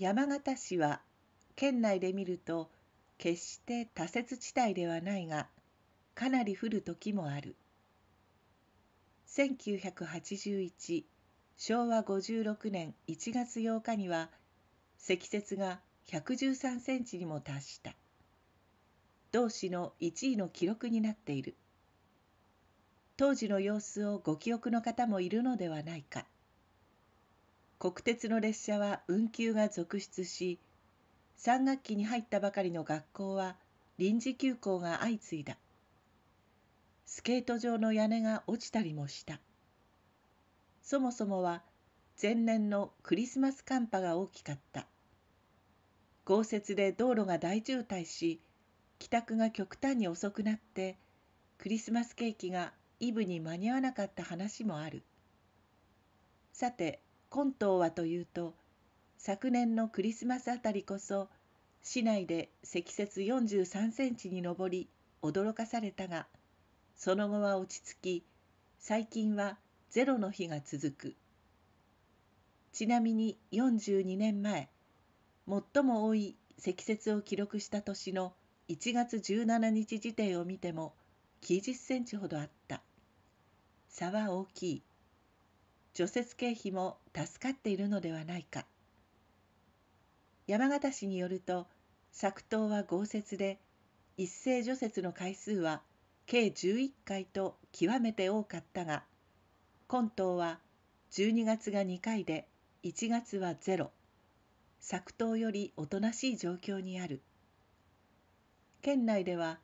山形市は県内で見ると決して多雪地帯ではないがかなり降る時もある1981昭和56年1月8日には積雪が113センチにも達した同市の1位の記録になっている当時の様子をご記憶の方もいるのではないか国鉄の列車は運休が続出し3学期に入ったばかりの学校は臨時休校が相次いだスケート場の屋根が落ちたりもしたそもそもは前年のクリスマス寒波が大きかった豪雪で道路が大渋滞し帰宅が極端に遅くなってクリスマスケーキがイブに間に合わなかった話もあるさて今島はというと昨年のクリスマスあたりこそ市内で積雪43センチに上り驚かされたがその後は落ち着き最近はゼロの日が続くちなみに42年前最も多い積雪を記録した年の1月17日時点を見ても90センチほどあった差は大きい除雪経費も助かっているのではないか山形市によると作東は豪雪で一斉除雪の回数は計11回と極めて多かったが今東は12月が2回で1月はゼロ作東よりおとなしい状況にある県内では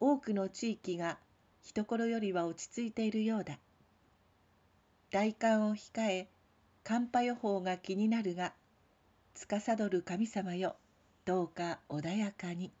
多くの地域が人ろよりは落ち着いているようだ大寒を控え寒波予報が気になるが司る神様よどうか穏やかに。